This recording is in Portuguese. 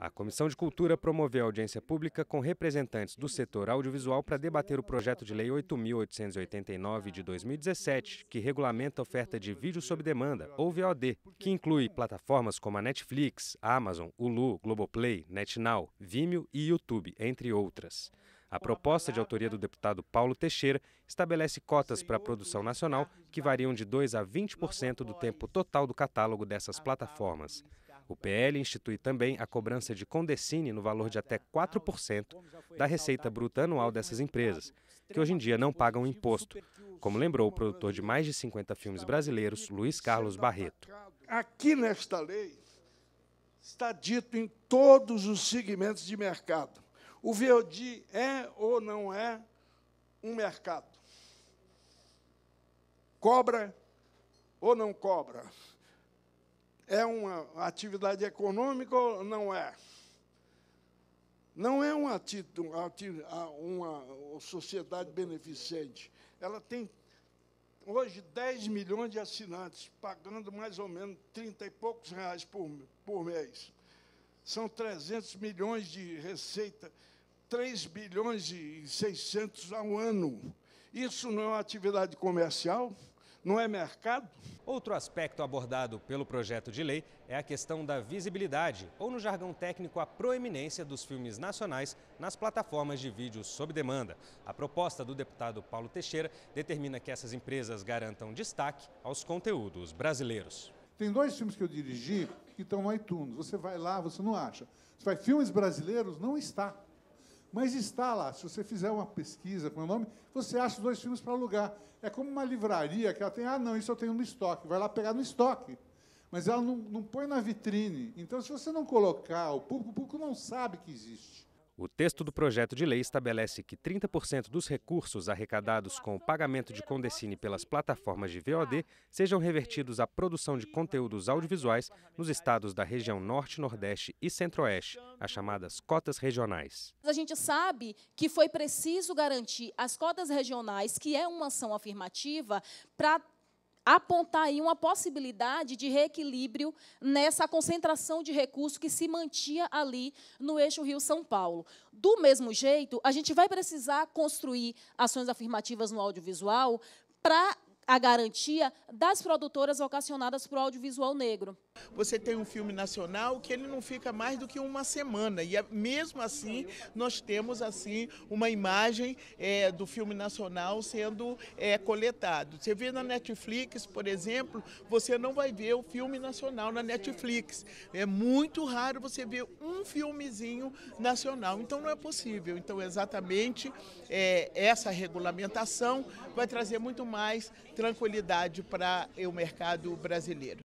A Comissão de Cultura promoveu audiência pública com representantes do setor audiovisual para debater o projeto de lei 8.889 de 2017, que regulamenta a oferta de vídeo sob demanda, ou VOD, que inclui plataformas como a Netflix, a Amazon, Hulu, Globoplay, NetNow, Vimeo e YouTube, entre outras. A proposta de autoria do deputado Paulo Teixeira estabelece cotas para a produção nacional que variam de 2 a 20% do tempo total do catálogo dessas plataformas. O PL institui também a cobrança de condecine no valor de até 4% da receita bruta anual dessas empresas, que hoje em dia não pagam imposto, como lembrou o produtor de mais de 50 filmes brasileiros, Luiz Carlos Barreto. Aqui nesta lei está dito em todos os segmentos de mercado. O VOD é ou não é um mercado? Cobra ou não cobra? é uma atividade econômica ou não é? Não é uma, uma, uma sociedade beneficente. Ela tem hoje 10 milhões de assinantes, pagando mais ou menos 30 e poucos reais por, por mês. São 300 milhões de receita, 3 bilhões e 600 ao ano. Isso não é uma atividade comercial? não é mercado. Outro aspecto abordado pelo projeto de lei é a questão da visibilidade, ou no jargão técnico, a proeminência dos filmes nacionais nas plataformas de vídeo sob demanda. A proposta do deputado Paulo Teixeira determina que essas empresas garantam destaque aos conteúdos brasileiros. Tem dois filmes que eu dirigi que estão no iTunes. Você vai lá, você não acha. Você vai, filmes brasileiros, não está. Mas está lá, se você fizer uma pesquisa com o nome, você acha os dois filmes para alugar. É como uma livraria que ela tem, ah, não, isso eu tenho no estoque, vai lá pegar no estoque. Mas ela não, não põe na vitrine. Então, se você não colocar, o público, o público não sabe que existe. O texto do projeto de lei estabelece que 30% dos recursos arrecadados com o pagamento de Condecine pelas plataformas de VOD sejam revertidos à produção de conteúdos audiovisuais nos estados da região Norte, Nordeste e Centro-Oeste, as chamadas cotas regionais. A gente sabe que foi preciso garantir as cotas regionais, que é uma ação afirmativa, para apontar aí uma possibilidade de reequilíbrio nessa concentração de recursos que se mantia ali no eixo Rio-São Paulo. Do mesmo jeito, a gente vai precisar construir ações afirmativas no audiovisual para a garantia das produtoras vocacionadas para o audiovisual negro. Você tem um filme nacional que ele não fica mais do que uma semana e é, mesmo assim nós temos assim uma imagem é, do filme nacional sendo é, coletado. Você vê na Netflix, por exemplo, você não vai ver o filme nacional na Netflix. É muito raro você ver um filmezinho nacional, então não é possível. Então exatamente é, essa regulamentação vai trazer muito mais tranquilidade para o mercado brasileiro.